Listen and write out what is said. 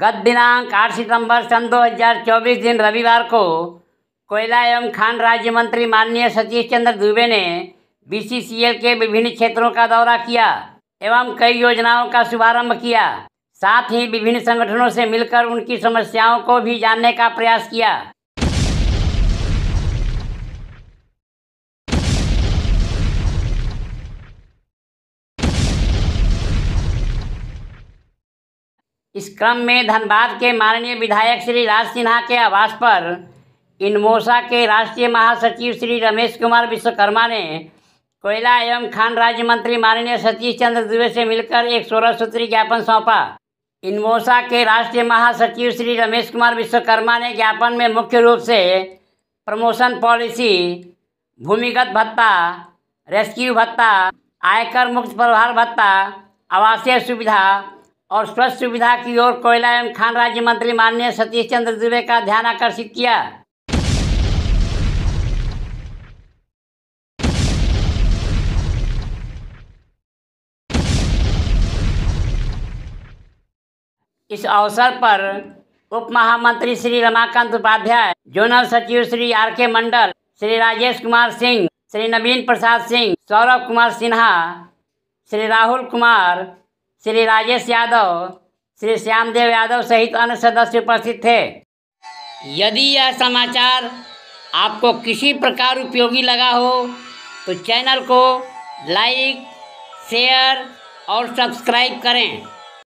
गत दिनांक 8 सितंबर सन 2024 दिन रविवार को कोयला एवं खान राज्य मंत्री माननीय सतीश चंद्र दुबे ने बीसीसीएल के विभिन्न क्षेत्रों का दौरा किया एवं कई योजनाओं का शुभारंभ किया साथ ही विभिन्न संगठनों से मिलकर उनकी समस्याओं को भी जानने का प्रयास किया इस क्रम में धनबाद के माननीय विधायक श्री राज सिन्हा के आवास पर इनमोसा के राष्ट्रीय महासचिव श्री रमेश कुमार विश्वकर्मा ने कोयला एवं खान राज्य मंत्री माननीय सतीश चंद्र दुबे से मिलकर एक सोलह सूत्री ज्ञापन सौंपा इनमोसा के राष्ट्रीय महासचिव श्री रमेश कुमार विश्वकर्मा ने ज्ञापन में मुख्य रूप से प्रमोशन पॉलिसी भूमिगत भत्ता रेस्क्यू भत्ता आयकर मुक्त प्रभार भत्ता आवासीय सुविधा और स्वस्थ सुविधा की ओर कोयला एवं खान राज्य मंत्री माननीय सतीश चंद्र दुबे का ध्यान आकर्षित किया इस अवसर पर उप महामंत्री श्री रमाकांत उपाध्याय जोनल सचिव श्री आर के मंडल श्री राजेश कुमार सिंह श्री नवीन प्रसाद सिंह सौरभ कुमार सिन्हा श्री राहुल कुमार श्री राजेश यादव श्री श्यामदेव यादव सहित अन्य सदस्य उपस्थित थे यदि यह समाचार आपको किसी प्रकार उपयोगी लगा हो तो चैनल को लाइक शेयर और सब्सक्राइब करें